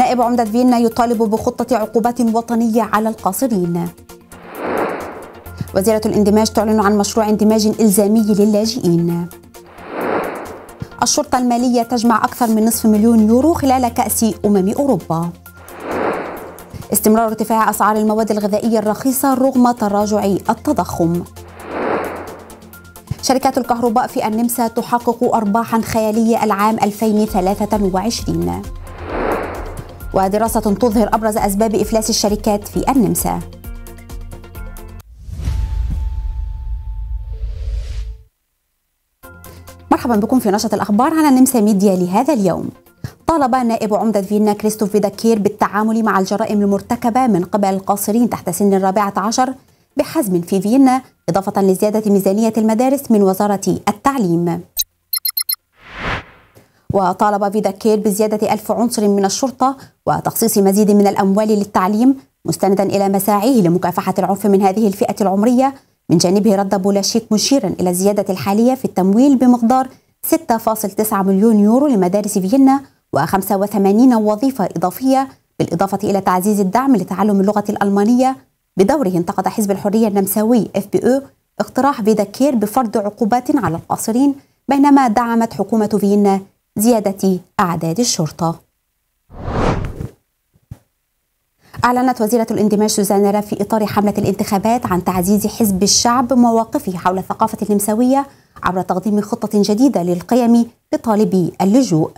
نائب عمدة فيينا يطالب بخطة عقوبات وطنية على القاصرين وزيرة الاندماج تعلن عن مشروع اندماج إلزامي للاجئين الشرطة المالية تجمع أكثر من نصف مليون يورو خلال كأس أمم أوروبا استمرار ارتفاع أسعار المواد الغذائية الرخيصة رغم تراجع التضخم شركات الكهرباء في النمسا تحقق أرباحا خيالية العام 2023 ودراسة تظهر أبرز أسباب إفلاس الشركات في النمسا مرحبا بكم في نشرة الأخبار على النمسا ميديا لهذا اليوم طالب نائب عمدة فيينا كريستوف فيداكير بالتعامل مع الجرائم المرتكبة من قبل القاصرين تحت سن الرابعة عشر بحزم في فيينا إضافة لزيادة ميزانية المدارس من وزارة التعليم وطالب فيدا كير بزيادة ألف عنصر من الشرطة وتخصيص مزيد من الأموال للتعليم مستندا إلى مساعيه لمكافحة العنف من هذه الفئة العمرية من جانبه رد بولاشيك مشيرا إلى الزيادة الحالية في التمويل بمقدار 6.9 مليون يورو لمدارس فيينا و85 وظيفة إضافية بالإضافة إلى تعزيز الدعم لتعلم اللغة الألمانية بدوره انتقد حزب الحرية النمساوي اف بي او اقتراح فيدا كير بفرض عقوبات على القاصرين بينما دعمت حكومة فيينا زيادة أعداد الشرطة أعلنت وزيرة الاندماج سوزان راب في إطار حملة الانتخابات عن تعزيز حزب الشعب مواقفه حول الثقافة النمساوية عبر تقديم خطة جديدة للقيم لطالبي اللجوء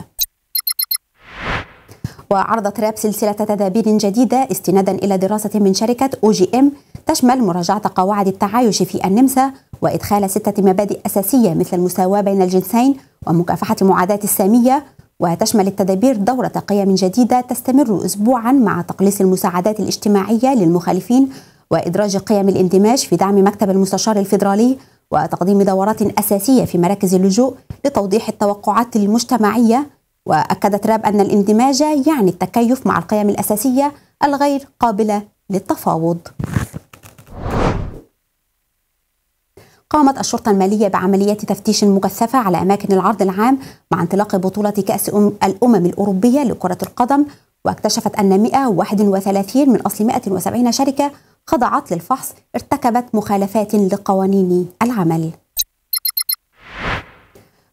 وعرضت راب سلسلة تدابير جديدة استنادا إلى دراسة من شركة أو جي إم تشمل مراجعة قواعد التعايش في النمسا وإدخال ستة مبادئ أساسية مثل المساواة بين الجنسين ومكافحة المعاداة السامية وتشمل التدابير دورة قيم جديدة تستمر أسبوعا مع تقليص المساعدات الاجتماعية للمخالفين وإدراج قيم الاندماج في دعم مكتب المستشار الفيدرالي وتقديم دورات أساسية في مراكز اللجوء لتوضيح التوقعات المجتمعية وأكدت راب أن الاندماج يعني التكيف مع القيم الأساسية الغير قابلة للتفاوض قامت الشرطة المالية بعمليات تفتيش مكثفة على أماكن العرض العام مع انطلاق بطولة كأس الأمم الأوروبية لكرة القدم واكتشفت أن 131 من أصل 170 شركة خضعت للفحص ارتكبت مخالفات لقوانين العمل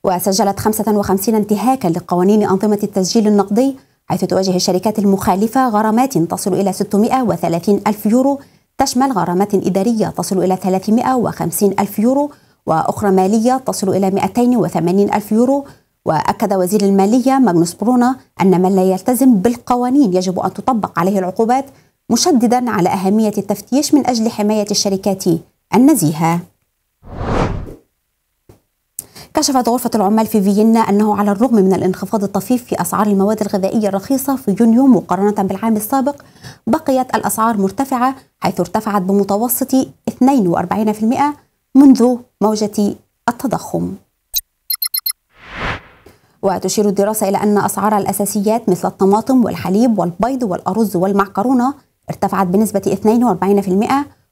وسجلت 55 انتهاكا لقوانين أنظمة التسجيل النقدي حيث تواجه الشركات المخالفة غرامات تصل إلى 630 ألف يورو تشمل غرامات إدارية تصل إلى 350 ألف يورو وأخرى مالية تصل إلى 280 ألف يورو وأكد وزير المالية ماغنوس برونا أن من لا يلتزم بالقوانين يجب أن تطبق عليه العقوبات مشددا على أهمية التفتيش من أجل حماية الشركات النزيهة كشفت غرفة العمال في فيينا أنه على الرغم من الانخفاض الطفيف في أسعار المواد الغذائية الرخيصة في يونيو مقارنة بالعام السابق بقيت الأسعار مرتفعة حيث ارتفعت بمتوسط 42% منذ موجة التضخم وتشير الدراسة إلى أن أسعار الأساسيات مثل الطماطم والحليب والبيض والأرز والمعكرونة ارتفعت بنسبة 42%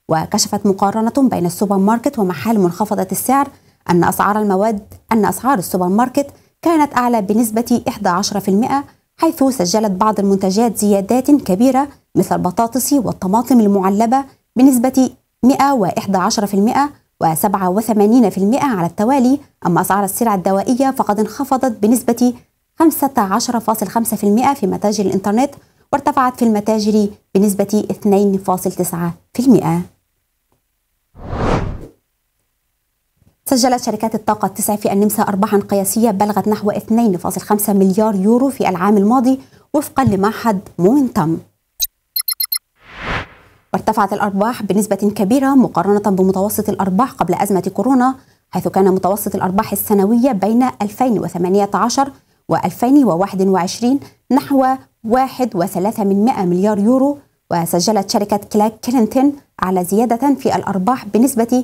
وكشفت مقارنة بين السوبر ماركت ومحال منخفضة السعر أن أسعار المواد أن أسعار السوبر ماركت كانت أعلى بنسبة 11% حيث سجلت بعض المنتجات زيادات كبيرة مثل البطاطس والطماطم المعلبة بنسبة 111% و87% على التوالي أما أسعار السلع الدوائية فقد انخفضت بنسبة 15.5% في متاجر الإنترنت وارتفعت في المتاجر بنسبة 2.9% سجلت شركات الطاقة التسع في النمسا أرباحا قياسية بلغت نحو 2.5 مليار يورو في العام الماضي وفقا لمعهد مومنتم وارتفعت الأرباح بنسبة كبيرة مقارنة بمتوسط الأرباح قبل أزمة كورونا حيث كان متوسط الأرباح السنوية بين 2018 و 2021 نحو 1.3 مليار يورو وسجلت شركة كلاك كلينتون على زيادة في الأرباح بنسبة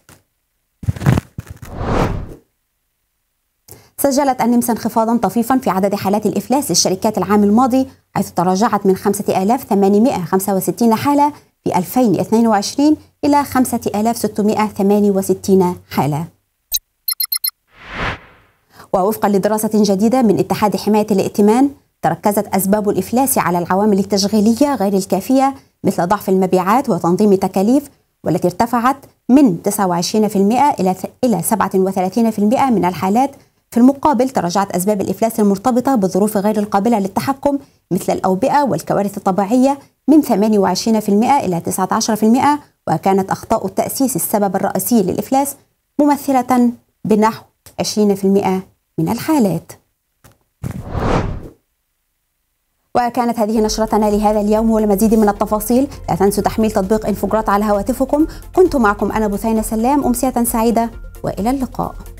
سجلت النمسا انخفاضا طفيفا في عدد حالات الإفلاس للشركات العام الماضي حيث تراجعت من 5865 حالة في 2022 إلى 5668 حالة ووفقا لدراسة جديدة من اتحاد حماية الائتمان تركزت أسباب الإفلاس على العوامل التشغيلية غير الكافية مثل ضعف المبيعات وتنظيم التكاليف والتي ارتفعت من 29% إلى 37% من الحالات في المقابل تراجعت أسباب الإفلاس المرتبطة بالظروف غير القابلة للتحكم مثل الأوبئة والكوارث الطبيعية من 28% إلى 19% وكانت أخطاء التأسيس السبب الرئيسي للإفلاس ممثلة بنحو 20% من الحالات وكانت هذه نشرتنا لهذا اليوم والمزيد من التفاصيل لا تنسوا تحميل تطبيق انفجرات على هواتفكم كنت معكم أنا بثينة سلام أمسية سعيدة وإلى اللقاء